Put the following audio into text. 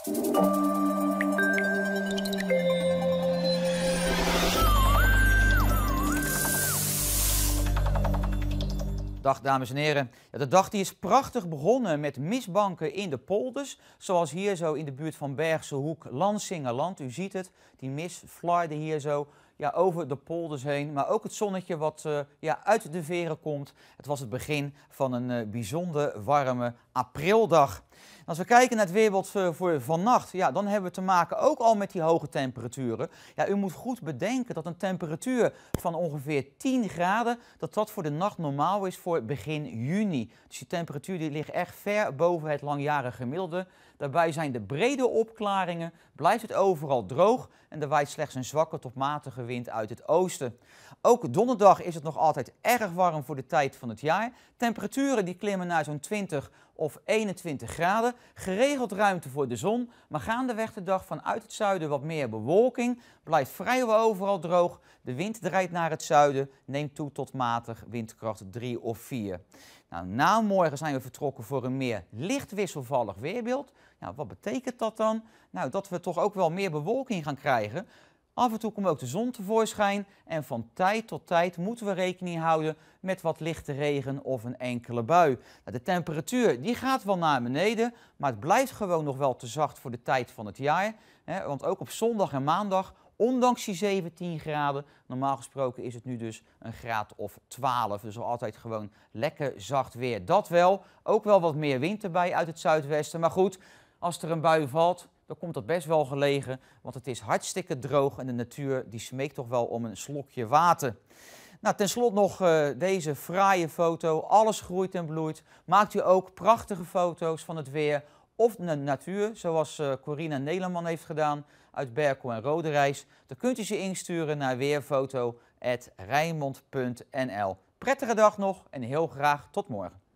Dag dames en heren. de dag die is prachtig begonnen met misbanken in de polders. Zoals hier zo in de buurt van Bergse Hoek, Lansingen U ziet het, die mis hier zo ja, over de polders heen, maar ook het zonnetje wat eh, ja, uit de veren komt. Het was het begin van een uh, bijzonder warme aprildag. als we kijken naar het weerbeeld eh, voor vannacht, ja, dan hebben we te maken ook al met die hoge temperaturen. Ja, u moet goed bedenken dat een temperatuur van ongeveer 10 graden, dat dat voor de nacht normaal is voor begin juni. Dus die temperatuur die ligt echt ver boven het langjarige gemiddelde. Daarbij zijn de brede opklaringen, blijft het overal droog en er waait slechts een zwakke tot matige wind uit het oosten. Ook donderdag is het nog altijd erg warm voor de tijd van het jaar. Temperaturen die klimmen naar zo'n 20 of 21 graden. Geregeld ruimte voor de zon, maar gaandeweg de dag vanuit het zuiden wat meer bewolking. Blijft vrijwel overal droog. De wind draait naar het zuiden, neemt toe tot matig windkracht 3 of 4. Nou, na morgen zijn we vertrokken voor een meer licht wisselvallig weerbeeld. Nou, wat betekent dat dan? Nou, dat we toch ook wel meer bewolking gaan krijgen. Af en toe komt ook de zon tevoorschijn en van tijd tot tijd moeten we rekening houden met wat lichte regen of een enkele bui. Nou, de temperatuur die gaat wel naar beneden, maar het blijft gewoon nog wel te zacht voor de tijd van het jaar. Want ook op zondag en maandag, ondanks die 17 graden, normaal gesproken is het nu dus een graad of 12. Dus altijd gewoon lekker zacht weer. Dat wel, ook wel wat meer wind erbij uit het zuidwesten. Maar goed, als er een bui valt, dan komt dat best wel gelegen, want het is hartstikke droog en de natuur die smeekt toch wel om een slokje water. Nou, tenslotte nog eh, deze fraaie foto. Alles groeit en bloeit. Maakt u ook prachtige foto's van het weer of de natuur, zoals uh, Corina Neleman heeft gedaan uit Berkel en Roderijs. Dan kunt u ze insturen naar weerfoto@rijmond.nl. Prettige dag nog en heel graag tot morgen.